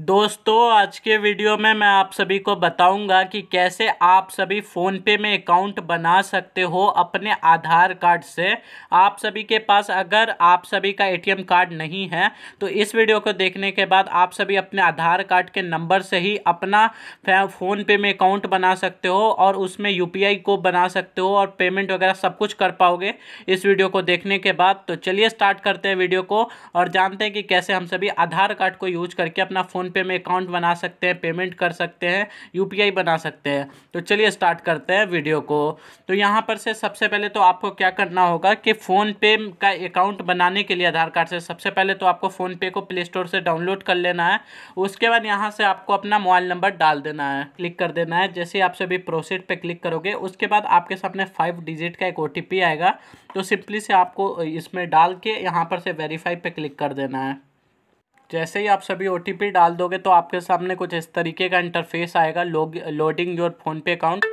दोस्तों आज के वीडियो में मैं आप सभी को बताऊंगा कि कैसे आप सभी फ़ोन पे में अकाउंट बना सकते हो अपने आधार कार्ड से आप सभी के पास अगर आप सभी का एटीएम कार्ड नहीं है तो इस वीडियो को देखने के बाद आप सभी अपने आधार कार्ड के नंबर से ही अपना फ़ोन पे में अकाउंट बना सकते हो और उसमें यू को बना सकते हो और पेमेंट वगैरह सब कुछ कर पाओगे इस वीडियो को देखने के बाद तो चलिए स्टार्ट करते हैं वीडियो को और जानते हैं कि कैसे हम सभी आधार कार्ड को यूज करके अपना फ़ोन फ़ोनपे में अकाउंट बना सकते हैं पेमेंट कर सकते हैं यू बना सकते हैं तो चलिए स्टार्ट करते हैं वीडियो को तो यहाँ पर से सबसे पहले तो आपको क्या करना होगा कि फ़ोनपे का अकाउंट बनाने के लिए आधार कार्ड से सबसे पहले तो आपको फ़ोनपे को प्ले स्टोर से डाउनलोड कर लेना है उसके बाद यहाँ से आपको अपना मोबाइल नंबर डाल देना है क्लिक कर देना है जैसे आप सभी प्रोसेड पर क्लिक करोगे उसके बाद आपके सामने फाइव डिजिट का एक ओ आएगा तो सिंपली से आपको इसमें डाल के यहाँ पर से वेरीफाई पे क्लिक कर देना है जैसे ही आप सभी ओ डाल दोगे तो आपके सामने कुछ इस तरीके का इंटरफेस आएगा लोग लोडिंग योर फ़ोनपे अकाउंट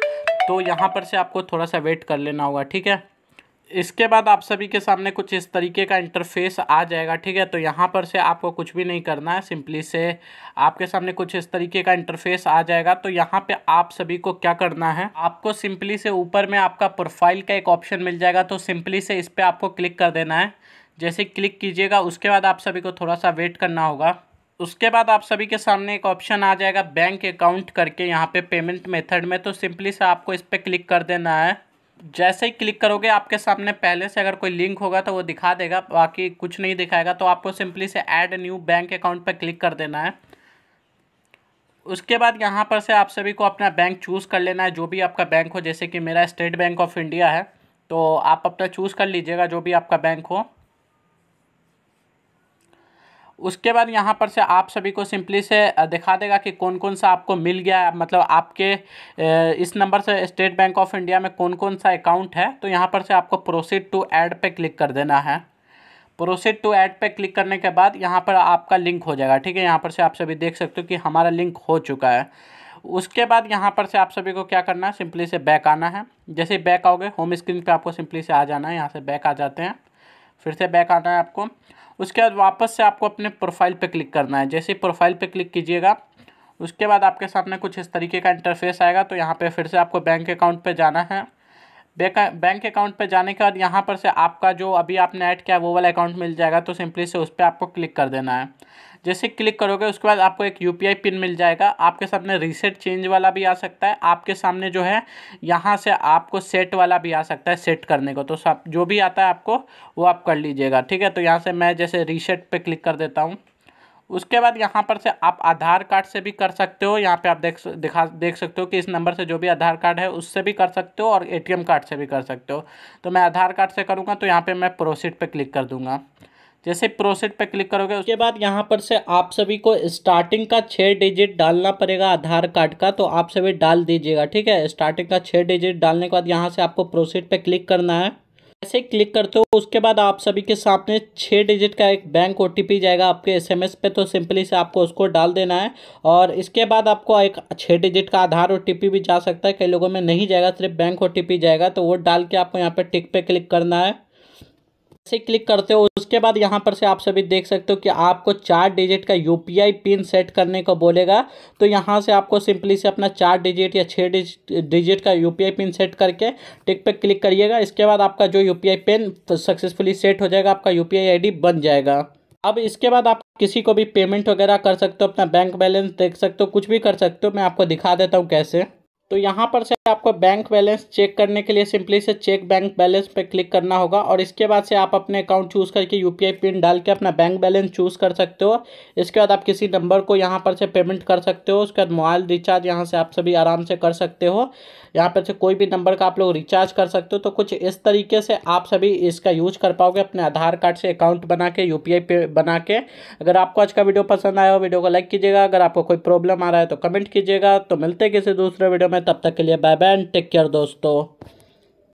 तो यहाँ पर से आपको थोड़ा सा वेट कर लेना होगा ठीक है इसके बाद आप सभी के सामने कुछ इस तरीके का इंटरफेस आ जाएगा ठीक है तो यहाँ पर से आपको कुछ भी नहीं करना है सिंपली से आपके सामने कुछ इस तरीके का इंटरफेस आ जाएगा तो यहाँ पे आप सभी को क्या करना है आपको सिंपली से ऊपर में आपका प्रोफाइल का एक ऑप्शन मिल जाएगा तो सिंपली से इस पर आपको क्लिक कर देना है जैसे क्लिक कीजिएगा उसके बाद आप सभी को थोड़ा सा वेट करना होगा उसके बाद आप सभी के सामने एक ऑप्शन आ जाएगा बैंक अकाउंट करके यहाँ पे पेमेंट मेथड में तो सिंपली से आपको इस पर क्लिक कर देना है जैसे ही क्लिक करोगे आपके सामने पहले से अगर कोई लिंक होगा तो वो दिखा देगा बाकी कुछ नहीं दिखाएगा तो आपको सिंपली से ऐड न्यू बैंक अकाउंट पर क्लिक कर देना है उसके बाद यहाँ पर से आप सभी को अपना बैंक चूज़ कर लेना है जो भी आपका बैंक हो जैसे कि मेरा स्टेट बैंक ऑफ इंडिया है तो आप अपना चूज़ कर लीजिएगा जो भी आपका बैंक हो उसके बाद यहाँ पर से आप सभी को सिंपली से दिखा देगा कि कौन कौन सा आपको मिल गया है मतलब आपके इस नंबर से स्टेट बैंक ऑफ इंडिया में कौन कौन सा अकाउंट है तो यहाँ पर से आपको प्रोसीड टू ऐड पे क्लिक कर देना है प्रोसीड टू ऐड पे क्लिक करने के बाद यहाँ पर आपका लिंक हो जाएगा ठीक है यहाँ पर से आप सभी देख सकते हो कि हमारा लिंक हो चुका है उसके बाद यहाँ पर से आप सभी को क्या करना है सिंपली से बैक आना है जैसे बैक आओगे होम स्क्रीन पर आपको सिंपली से आ जाना है यहाँ से बैक आ जाते हैं फिर से बैक आना है आपको उसके बाद वापस से आपको अपने प्रोफाइल पे क्लिक करना है जैसे प्रोफाइल पे क्लिक कीजिएगा उसके बाद आपके सामने कुछ इस तरीके का इंटरफेस आएगा तो यहाँ पे फिर से आपको बैंक अकाउंट पे जाना है बैंक अकाउंट पर जाने के बाद यहाँ पर से आपका जो अभी आपने ऐड किया वो वाला अकाउंट मिल जाएगा तो सिंपली से उस पर आपको क्लिक कर देना है जैसे क्लिक करोगे उसके बाद आपको एक यू पिन मिल जाएगा आपके सामने रीसेट चेंज वाला भी आ सकता है आपके सामने जो है यहाँ से आपको सेट वाला भी आ सकता है सेट करने को तो सब जो भी आता है आपको वो आप कर लीजिएगा ठीक है तो यहाँ से मैं जैसे रीसेट पर क्लिक कर देता हूँ उसके बाद यहाँ पर से आप आधार कार्ड से भी कर सकते हो यहाँ पे आप देख दिखा देख सकते हो कि इस नंबर से जो भी आधार कार्ड है उससे भी कर सकते हो और एटीएम कार्ड से भी कर सकते हो तो मैं आधार कार्ड से करूँगा तो यहाँ पर मैं प्रोसीड पर क्लिक कर दूँगा जैसे प्रोसेड पे क्लिक करोगे उसके बाद यहाँ पर से आप सभी को स्टार्टिंग का छः डिजिट डालना पड़ेगा आधार कार्ड का तो आप सभी डाल दीजिएगा ठीक है स्टार्टिंग का छः डिजिट डालने के बाद यहाँ से आपको प्रोसेड पे क्लिक करना है जैसे क्लिक करते हो उसके बाद आप सभी के सामने छः डिजिट का एक बैंक ओ जाएगा आपके एसएमएस पे तो सिंपली से आपको उसको डाल देना है और इसके बाद आपको एक छः डिजिट का आधार ओ भी जा सकता है कई लोगों में नहीं जाएगा सिर्फ बैंक ओ जाएगा तो वो डाल के आपको यहाँ पर टिक पे क्लिक करना है से क्लिक करते हो उसके बाद यहाँ पर से आप सभी देख सकते हो कि आपको चार डिजिट का यू पिन सेट करने को बोलेगा तो यहाँ से आपको सिंपली से अपना चार डिजिट या छः डिजिट का यू पिन सेट करके टिक पे क्लिक करिएगा इसके बाद आपका जो यू पिन सक्सेसफुली सेट हो जाएगा आपका यू पी बन जाएगा अब इसके बाद आप किसी को भी पेमेंट वगैरह कर सकते हो अपना बैंक बैलेंस देख सकते हो कुछ भी कर सकते हो मैं आपको दिखा देता हूँ कैसे तो यहाँ पर से आपको बैंक बैलेंस चेक करने के लिए सिंपली से चेक बैंक बैलेंस पे क्लिक करना होगा और इसके बाद से आप अपने अकाउंट चूज़ करके यूपीआई पिन डाल के अपना बैंक बैलेंस चूज़ कर सकते हो इसके बाद आप किसी नंबर को यहाँ पर से पेमेंट कर सकते हो उसके बाद मोबाइल रिचार्ज यहाँ से आप सभी आराम से कर सकते हो यहाँ पर से कोई भी नंबर का आप लोग रिचार्ज कर सकते हो तो कुछ इस तरीके से आप सभी इसका यूज कर पाओगे अपने आधार कार्ड से अकाउंट बना के यू पे बना के अगर आपको आज का वीडियो पसंद आया हो वीडियो को लाइक कीजिएगा अगर आपको कोई प्रॉब्लम आ रहा है तो कमेंट कीजिएगा तो मिलते किसी दूसरे वीडियो में में तब तक के लिए bye bye and take care दोस्तों